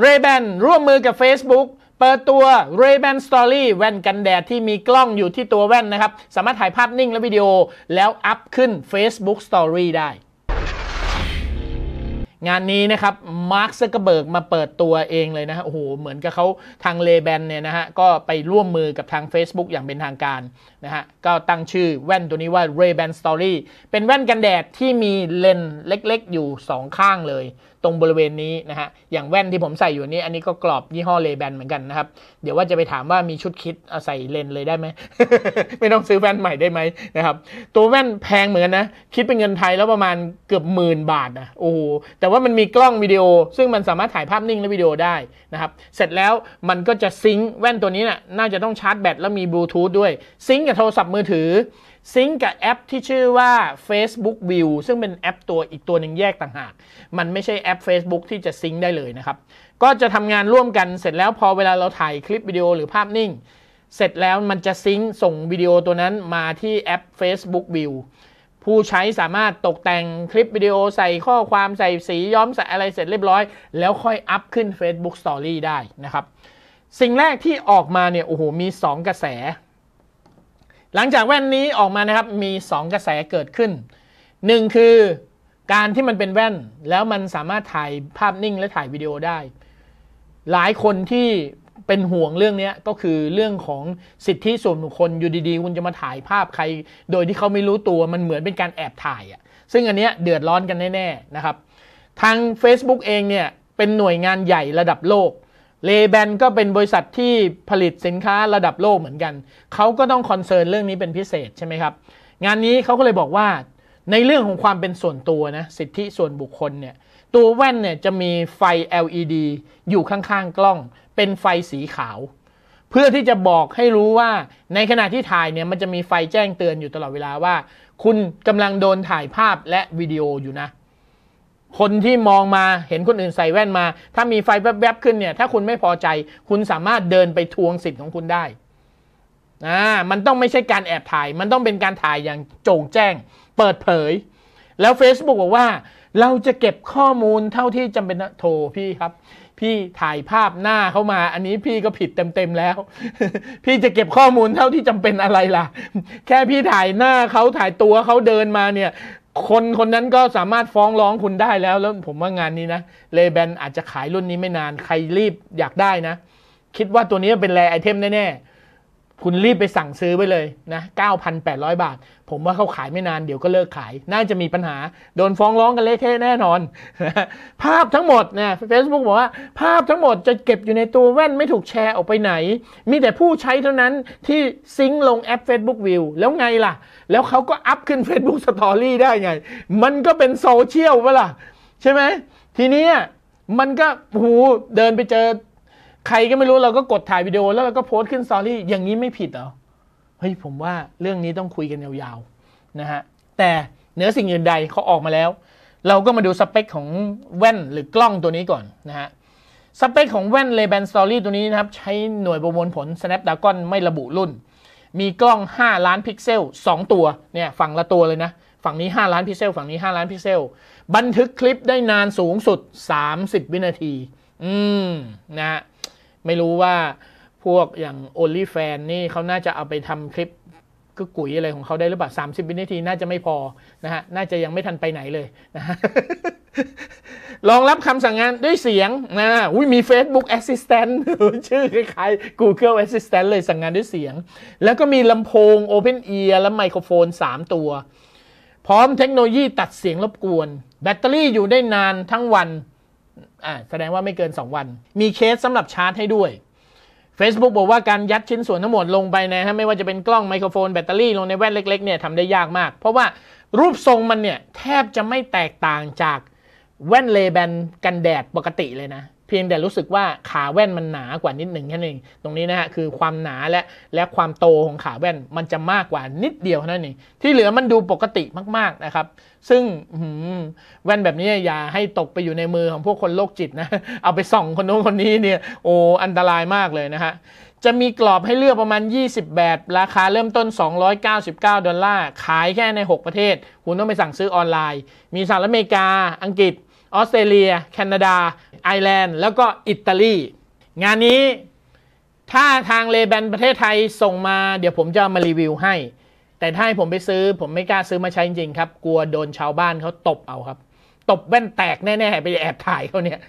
เร b บนร่วมมือกับ Facebook เปิดตัว Ray-Ban Story แว่นกันแดดที่มีกล้องอยู่ที่ตัวแว่นนะครับ สามารถถ่ายภาพนิ่งและวิดีโอแล้วอัพขึ้น Facebook Story ได้ งานนี้นะครับมาร์คซักเบิร์กมาเปิดตัวเองเลยนะฮะโอ้โห เหมือนกับเขาทางเลแบนเนี่ยนะฮะก็ไปร่วมมือกับทาง Facebook อย่างเป็นทางการนะฮะก็ตั้งชื่อแว่นตัวนี้ว่า Ray-Ban Story เป็นแว่นกันแดดที่มีเลนเล็กๆอยู่ 2 ข้างเลยตรงบริเวณนี้นะฮะ อย่างแว่นที่ผมใส่อยู่นี้ อันนี้ก็กรอบยี่ห้อเลแบนเหมือนกันนะครับ เดี๋ยวว่าจะไปถามว่ามีชุดคิดเอาใส่เลนเลยได้ไหม ไม่ต้องซื้อแว่นใหม่ได้ไหมนะครับ ตัวแว่นแพงเหมือนนะ คิดเป็นเงินไทยแล้วประมาณเกือบหมื่นบาทนะ โอ้โห แต่ว่ามันมีกล้องวิดีโอ ซึ่งมันสามารถถ่ายภาพนิ่งและวิดีโอได้นะครับ เสร็จแล้วมันก็จะซิงค์แว่นตัวนี้นะ่ะน่าจะต้องชาร์จแบตแล้วมีบลูทูธด้วย ซิงค์กับโทรศัพท์มือถือซิงกับแอปที่ชื่อว่า Facebook View ซึ่งเป็นแอปตัวอีกตัวหนึ่งแยกต่างหาก มันไม่ใช่แอป Facebook ที่จะซิงได้เลยนะครับ ก็จะทำงานร่วมกันเสร็จแล้ว พอเวลาเราถ่ายคลิปวิดีโอหรือภาพนิ่ง เสร็จแล้วมันจะซิงส่งวิดีโอตัวนั้นมาที่แอป Facebook View ผู้ใช้สามารถตกแต่งคลิปวิดีโอใส่ข้อความใส่สีย้อมใส่อะไรเสร็จเรียบร้อยแล้วค่อยอัพขึ้น Facebook Story ได้นะครับ สิ่งแรกที่ออกมาเนี่ยโอ้โห มี 2 กระแสหลังจากแว่นนี้ออกมานะครับมี 2 กระแสเกิดขึ้น 1 คือการที่มันเป็นแว่นแล้วมันสามารถถ่ายภาพนิ่งและถ่ายวิดีโอได้ หลายคนที่เป็นห่วงเรื่องนี้ก็คือเรื่องของสิทธิส่วนบุคคลอยู่ดีๆ คุณจะมาถ่ายภาพใครโดยที่เขาไม่รู้ตัวมันเหมือนเป็นการแอบถ่ายอ่ะซึ่งอันเนี้ยเดือดร้อนกันแน่ ๆนะครับ ทาง Facebook เองเนี่ยเป็นหน่วยงานใหญ่ระดับโลกเลแบนก็เป็นบริษัทที่ผลิตสินค้าระดับโลกเหมือนกัน เขาก็ต้องคอนเซิร์นเรื่องนี้เป็นพิเศษใช่ไหมครับ งานนี้เขาก็เลยบอกว่า ในเรื่องของความเป็นส่วนตัวนะสิทธิส่วนบุคคลเนี่ยตัวแว่นเนี่ยจะมีไฟ LED อยู่ข้างๆ กล้อง เป็นไฟสีขาว เพื่อที่จะบอกให้รู้ว่าในขณะที่ถ่ายเนี่ยมันจะมีไฟแจ้งเตือนอยู่ตลอดเวลาว่า คุณกำลังโดนถ่ายภาพและวิดีโออยู่นะคนที่มองมาเห็นคนอื่นใส่แว่นมา ถ้ามีไฟแวบๆขึ้นเนี่ยถ้าคุณไม่พอใจ คุณสามารถเดินไปทวงสิทธิ์ของคุณได้อ่ามันต้องไม่ใช่การแอบถ่าย มันต้องเป็นการถ่ายอย่างโจ่งแจ้ง เปิดเผย แล้ว Facebook บอกว่า เราจะเก็บข้อมูลเท่าที่จำเป็นโทรพี่ครับ พี่ถ่ายภาพหน้าเข้ามา อันนี้พี่ก็ผิดเต็มๆแล้ว พี่จะเก็บข้อมูลเท่าที่จำเป็นอะไรล่ะ แค่พี่ถ่ายหน้าเขาถ่ายตัวเขาเดินมาเนี่ยคนคนนั้นก็สามารถฟ้องร้องคุณได้แล้ว แล้วผมว่างานนี้นะเลแบนอาจจะขายรุ่นนี้ไม่นานใครรีบอยากได้นะ คิดว่าตัวนี้เป็นแรไอเทมแน่ๆคุณรีบไปสั่งซื้อไปเลยนะ 9,800 บาท ผมว่าเขาขายไม่นานเดี๋ยวก็เลิกขาย น่าจะมีปัญหา โดนฟ้องร้องกันเละเทะแน่นอน ภาพทั้งหมดเนะเฟซบุ๊กบอกว่า ภาพทั้งหมดจะเก็บอยู่ในตัวแว่นไม่ถูกแชร์ออกไปไหน มีแต่ผู้ใช้เท่านั้นที่ซิงลงแอป Facebook View แล้วไงล่ะ แล้วเขาก็อัพขึ้น Facebook Story ได้ไง มันก็เป็นโซเชียลเปล่ะใช่ไหม ทีนี้มันก็หูเดินไปเจอใครก็ไม่รู้เราก็กดถ่ายวิดีโอแล้วเราก็โพสต์ขึ้นสตอรี่อย่างนี้ไม่ผิดเหรอเฮ้ยผมว่าเรื่องนี้ต้องคุยกันยาวๆนะฮะแต่เหนือสิ่งอื่นใดเขาออกมาแล้ว เราก็มาดูสเปคของแว่นหรือกล้องตัวนี้ก่อนนะฮะสเปค ของแว่น Ray-Ban Story ตัวนี้นะครับ ใช้หน่วยประมวลผล Snapdragon ไม่ระบุรุ่น มีกล้อง 5 ล้านพิกเซล 2 ตัวเนี่ย ฝั่งละตัวเลยนะ ฝั่งนี้5ล้านพิกเซลฝั่งนี้5ล้านพิกเซล บันทึกคลิปได้นานสูงสุด30วินาที อืมนะไม่รู้ว่าพวกอย่าง o n l y f a n นี่เขาน่าจะเอาไปทำคลิปก็กุ๋ยอะไรของเขาได้หรือเปล่าสามสิบวินาทีน่าจะไม่พอนะฮะ น่าจะยังไม่ทันไปไหนเลยนะฮะลองรับคำสั่งงานด้วยเสียงนะ อุ้ยมี Facebook Assistant ชื่อคล้ายๆ Google Assistant เลยสั่งงานด้วยเสียง แล้วก็มีลำโพง Open Ear และไมโครโฟน3ตัว พร้อมเทคโนโลยีตัดเสียงรบกวน แบตเตอรี่อยู่ได้นานทั้งวันอ่าแสดงว่าไม่เกิน 2 วัน มีเคสสำหรับชาร์จให้ด้วย Facebook บอกว่าการยัดชิ้นส่วนทั้งหมดลงไปนะฮะไม่ว่าจะเป็นกล้องไมโครโฟนแบตเตอรี่ลงในแว่นเล็กๆเนี่ยทำได้ยากมาก เพราะว่ารูปทรงมันเนี่ยแทบจะไม่แตกต่างจากแว่นเลแบนกันแดดปกติเลยนะเพียงแต่รู้สึกว่าขาแว่นมันหนากว่านิดหนึ่งแค่นั้นเองตรงนี้นะฮะ คือความหนาและและความโตของขาแว่นมันจะมากกว่านิดเดียว่นั้นเองที่เหลือมันดูปกติมากๆนะครับ ซึ่งแว่นแบบนี้อย่าให้ตกไปอยู่ในมือของพวกคนโรคจิตนะ เอาไปส่องคนโน้นคนนี้เนี่ย โอ้ อันตรายมากเลยนะฮะ จะมีกรอบให้เลือกประมาณ 20 แบบ ราคาเริ่มต้น 299ดอลลาร์ ขายแค่ใน 6 ประเทศ คุณต้องไปสั่งซื้อออนไลน์ มีสหรัฐอเมริกา อังกฤษ ออสเตรเลีย แคนาดาไอร์แลนด์แล้วก็อิตาลีงานนี้ถ้าทางเลแบนประเทศไทยส่งมาเดี๋ยวผมจะมารีวิวให้ แต่ถ้าให้ผมไปซื้อผมไม่กล้าซื้อมาใช้จริงครับ กลัวโดนชาวบ้านเขาตบเอาครับ ตบแว่นแตกแน่ๆ ไปแอบถ่ายเขาเนี่ย